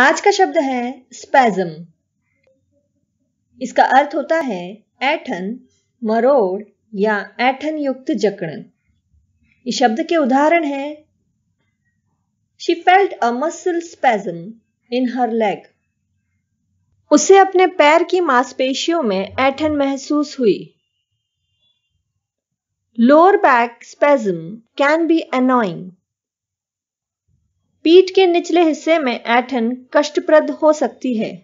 आज का शब्द है स्पैजम इसका अर्थ होता है ऐठन मरोड़ या ऐठन युक्त जकड़न इस शब्द के उदाहरण है she felt a muscle spasm in her leg उसे अपने पैर की मांसपेशियों में ऐठन महसूस हुई lower back spasm can be annoying पीठ के निचले हिस्से में ऐठन कष्टप्रद हो सकती है